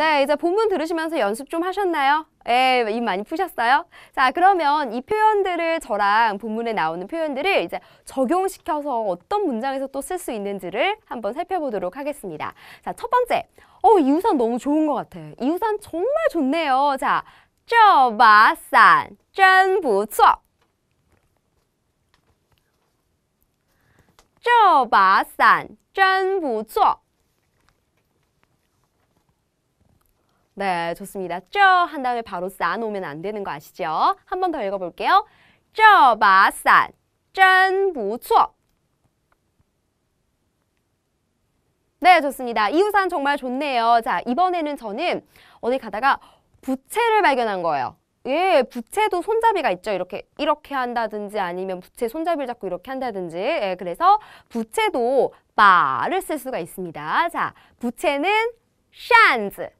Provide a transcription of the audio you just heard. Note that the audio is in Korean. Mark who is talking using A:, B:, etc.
A: 네, 이제 본문 들으시면서 연습 좀 하셨나요? 예, 입 많이 푸셨어요? 자, 그러면 이 표현들을 저랑 본문에 나오는 표현들을 이제 적용시켜서 어떤 문장에서 또 쓸 수 있는지를 한번 살펴보도록 하겠습니다. 자, 첫 번째. 어, 이 우산 너무 좋은 것 같아. 이 우산 정말 좋네요. 자, 这바伞真不错这把伞真不错 네, 좋습니다. 쪼한 다음에 바로 쌓아놓으면 안 되는 거 아시죠? 한 번 더 읽어볼게요. 쪼바산, 짠부错 네, 좋습니다. 이 우산 정말 좋네요. 자, 이번에는 저는 어디 가다가 부채를 발견한 거예요. 예, 부채도 손잡이가 있죠. 이렇게 이렇게 한다든지 아니면 부채 손잡이를 잡고 이렇게 한다든지. 예, 그래서 부채도 바를 쓸 수가 있습니다. 자, 부채는 샨즈.